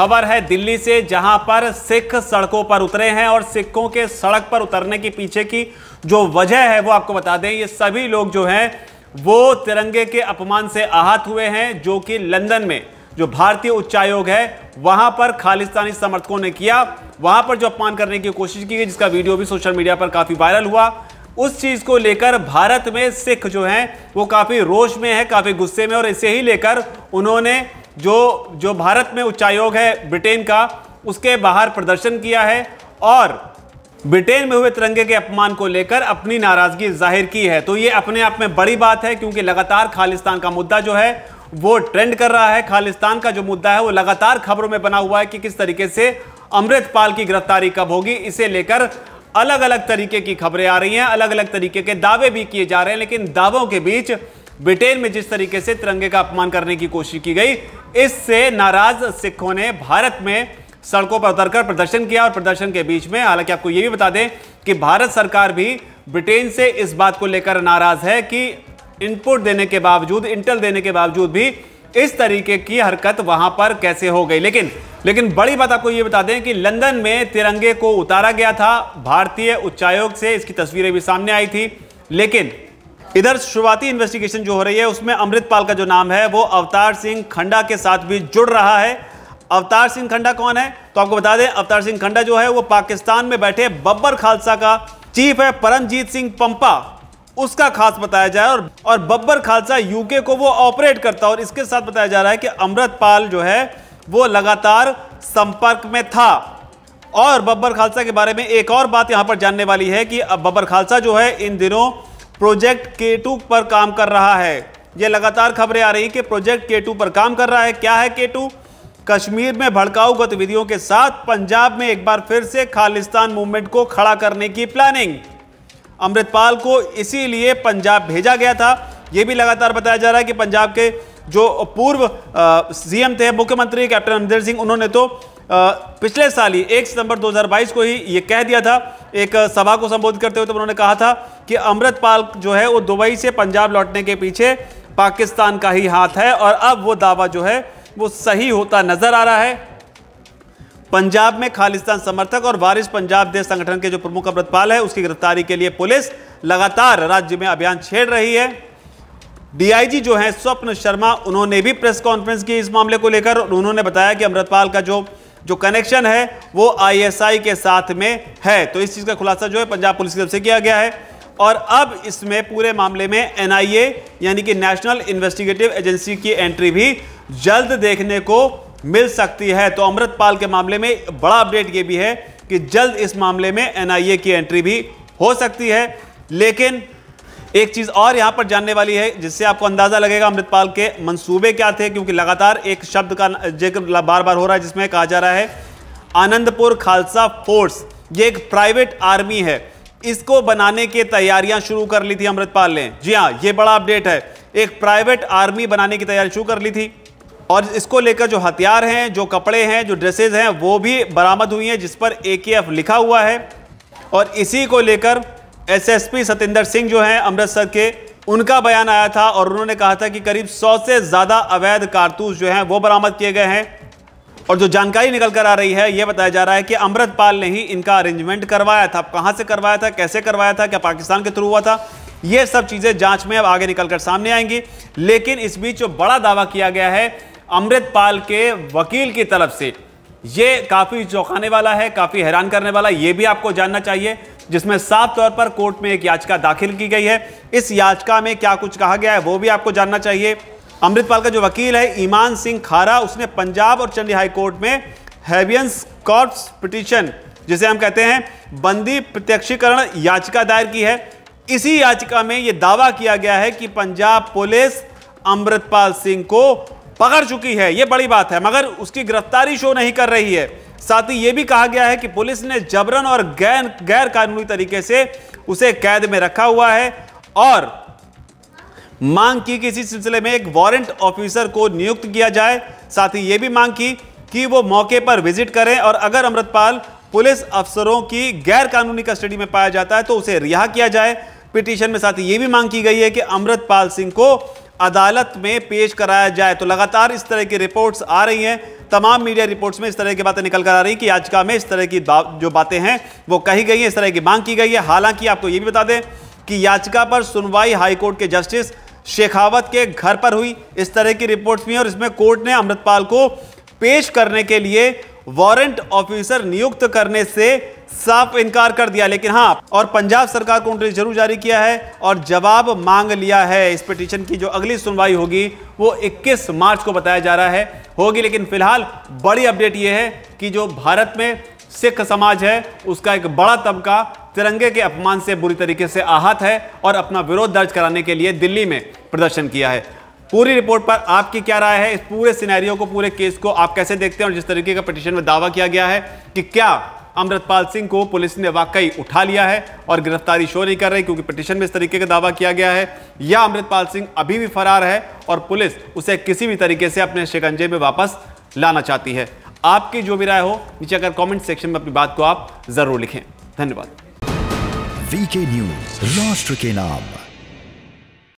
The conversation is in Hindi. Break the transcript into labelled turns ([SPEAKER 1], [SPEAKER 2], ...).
[SPEAKER 1] खबर है दिल्ली से जहां पर सिख सड़कों पर उतरे हैं और सिखों के सड़क पर उतरने के पीछे की जो वजह है वो आपको बता दें ये सभी लोग जो हैं वो तिरंगे के अपमान से आहत हुए हैं जो कि लंदन में जो भारतीय उच्चायोग है वहां पर खालिस्तानी समर्थकों ने किया वहां पर जो अपमान करने की कोशिश की गई जिसका वीडियो भी सोशल मीडिया पर काफी वायरल हुआ उस चीज को लेकर भारत में सिख जो हैं वो काफी रोष में है काफी गुस्से में और इसे ही लेकर उन्होंने जो जो भारत में उच्चायोग है ब्रिटेन का उसके बाहर प्रदर्शन किया है और ब्रिटेन में हुए तिरंगे के अपमान को लेकर अपनी नाराजगी जाहिर की है तो ये अपने आप में बड़ी बात है क्योंकि लगातार खालिस्तान का मुद्दा जो है वो ट्रेंड कर रहा है खालिस्तान का जो मुद्दा है वो लगातार खबरों में बना हुआ है कि किस तरीके से अमृतपाल की गिरफ्तारी कब होगी इसे लेकर अलग अलग तरीके की खबरें आ रही हैं अलग अलग तरीके के दावे भी किए जा रहे हैं लेकिन दावों के बीच ब्रिटेन में जिस तरीके से तिरंगे का अपमान करने की कोशिश की गई इससे नाराज सिखों ने भारत में सड़कों पर उतरकर प्रदर्शन किया और प्रदर्शन के बीच में हालांकि आपको यह भी बता दें कि भारत सरकार भी ब्रिटेन से इस बात को लेकर नाराज है कि इनपुट देने के बावजूद इंटर देने के बावजूद भी इस तरीके की हरकत वहां पर कैसे हो गई लेकिन लेकिन बड़ी बात आपको यह बता दें कि लंदन में तिरंगे को उतारा गया था भारतीय उच्चायोग से इसकी तस्वीरें भी सामने आई थी लेकिन इधर शुरुआती इन्वेस्टिगेशन जो हो रही है उसमें अमृतपाल का जो नाम है वो अवतार सिंह खंडा के साथ भी जुड़ रहा है अवतार सिंह खंडा कौन है तो आपको बता दें अवतार सिंह खंडा जो है वो पाकिस्तान में बैठे बब्बर खालसा का चीफ है परमजीत सिंह पंपा उसका खास बताया जाए और और बब्बर खालसा यूके को वो ऑपरेट करता है और इसके साथ बताया जा रहा है कि अमृतपाल जो है वो लगातार संपर्क में था और बब्बर खालसा के बारे में एक और बात यहां पर जानने वाली है कि बब्बर खालसा जो है इन दिनों प्रोजेक्ट के टू पर काम कर रहा है ये लगातार खबरें आ रही कि प्रोजेक्ट के टू पर काम कर रहा है क्या है के टू कश्मीर में भड़काऊ गतिविधियों के साथ पंजाब में एक बार फिर से खालिस्तान मूवमेंट को खड़ा करने की प्लानिंग अमृतपाल को इसीलिए पंजाब भेजा गया था यह भी लगातार बताया जा रहा है कि पंजाब के जो पूर्व सीएम थे मुख्यमंत्री कैप्टन अमरिंदर सिंह उन्होंने तो पिछले साल ही एक सितंबर 2022 को ही ये कह दिया था एक सभा को संबोधित करते हुए तो उन्होंने कहा था कि अमृतपाल जो है वो दुबई से पंजाब लौटने के पीछे पाकिस्तान का ही हाथ है और अब वो दावा जो है वो सही होता नजर आ रहा है पंजाब में खालिस्तान समर्थक और वारिस पंजाब देश संगठन के जो प्रमुख अमृतपाल है उसकी गिरफ्तारी के लिए पुलिस लगातार राज्य में अभियान छेड़ रही है डीआईजी जो है स्वप्न शर्मा उन्होंने भी प्रेस कॉन्फ्रेंस की इस मामले को लेकर उन्होंने बताया कि अमृतपाल का जो जो कनेक्शन है वो आईएसआई के साथ में है तो इस चीज़ का खुलासा जो है पंजाब पुलिस की तरफ से किया गया है और अब इसमें पूरे मामले में एनआईए यानी कि नेशनल इन्वेस्टिगेटिव एजेंसी की एंट्री भी जल्द देखने को मिल सकती है तो अमृतपाल के मामले में बड़ा अपडेट ये भी है कि जल्द इस मामले में एनआईए की एंट्री भी हो सकती है लेकिन एक चीज़ और यहां पर जानने वाली है जिससे आपको अंदाज़ा लगेगा अमृतपाल के मंसूबे क्या थे क्योंकि लगातार एक शब्द का जिक्र बार बार हो रहा है जिसमें कहा जा रहा है आनंदपुर खालसा फोर्स ये एक प्राइवेट आर्मी है इसको बनाने की तैयारियां शुरू कर ली थी अमृतपाल ने जी हाँ ये बड़ा अपडेट है एक प्राइवेट आर्मी बनाने की तैयारी शुरू कर ली थी और इसको लेकर जो हथियार हैं जो कपड़े हैं जो ड्रेसेज हैं वो भी बरामद हुई हैं जिस पर ए लिखा हुआ है और इसी को लेकर एसएसपी सतेंद्र सिंह जो हैं अमृतसर के उनका बयान आया था और उन्होंने कहा था कि करीब सौ से ज़्यादा अवैध कारतूस जो हैं वो बरामद किए गए हैं और जो जानकारी निकल कर आ रही है ये बताया जा रहा है कि अमृतपाल ने ही इनका अरेंजमेंट करवाया था कहाँ से करवाया था कैसे करवाया था क्या पाकिस्तान के थ्रू हुआ था ये सब चीज़ें जांच में अब आगे निकलकर सामने आएंगी लेकिन इस बीच जो बड़ा दावा किया गया है अमृतपाल के वकील की तरफ से ये काफ़ी चौंकाने वाला है काफ़ी हैरान करने वाला ये भी आपको जानना चाहिए जिसमें साफ तौर पर कोर्ट में एक याचिका दाखिल की गई है इस याचिका में क्या कुछ कहा गया है वो भी आपको जानना चाहिए अमृतपाल का जो वकील है ईमान सिंह खारा उसने पंजाब और चंडी हाई कोर्ट में हैवियंस कॉर्प्स पिटिशन जिसे हम कहते हैं बंदी प्रत्यक्षीकरण याचिका दायर की है इसी याचिका में यह दावा किया गया है कि पंजाब पुलिस अमृतपाल सिंह को पकड़ चुकी है यह बड़ी बात है मगर उसकी गिरफ्तारी शो नहीं कर रही है साथ ही यह भी कहा गया है कि पुलिस ने जबरन और गैर गैर कानूनी तरीके से उसे कैद में रखा हुआ है और मांग की कि इसी सिलसिले में एक वारंट ऑफिसर को नियुक्त किया जाए साथ ही यह भी मांग की कि वो मौके पर विजिट करें और अगर अमृतपाल पुलिस अफसरों की गैर कानूनी कस्टडी में पाया जाता है तो उसे रिहा किया जाए पिटीशन में साथ ही यह भी मांग की गई है कि अमृतपाल सिंह को अदालत में पेश कराया जाए तो लगातार इस तरह की रिपोर्ट्स आ रही हैं तमाम मीडिया रिपोर्ट्स में इस तरह की बातें निकल कर आ रही कि याचिका में इस तरह की जो बातें हैं वो कही गई हैं इस तरह की मांग की गई है हालांकि आपको ये भी बता दें कि याचिका पर सुनवाई हाईकोर्ट के जस्टिस शेखावत के घर पर हुई इस तरह की रिपोर्ट्स भी और इसमें कोर्ट ने अमृतपाल को पेश करने के लिए वारंट ऑफिसर नियुक्त करने से साफ इनकार कर दिया लेकिन हाँ और पंजाब सरकार को नोटिस जरूर जारी किया है और जवाब मांग लिया है इस पिटिशन की जो अगली सुनवाई होगी वो 21 मार्च को बताया जा रहा है होगी लेकिन फिलहाल बड़ी अपडेट ये है कि जो भारत में सिख समाज है उसका एक बड़ा तबका तिरंगे के अपमान से बुरी तरीके से आहत है और अपना विरोध दर्ज कराने के लिए दिल्ली में प्रदर्शन किया है पूरी रिपोर्ट पर आपकी क्या राय है इस पूरे सिनेरियो को पूरे केस को आप कैसे देखते हैं और जिस तरीके का पिटिशन में दावा किया गया है कि क्या अमृतपाल सिंह को पुलिस ने वाकई उठा लिया है और गिरफ्तारी शो नहीं कर रही क्योंकि पिटिशन में इस तरीके का दावा किया गया है या अमृतपाल सिंह अभी भी फरार है और पुलिस उसे किसी भी तरीके से अपने शिकंजे में वापस लाना चाहती है आपकी जो भी राय हो नीचे अगर कॉमेंट सेक्शन में अपनी बात को आप जरूर लिखें धन्यवाद वीके न्यूज राष्ट्र के नाम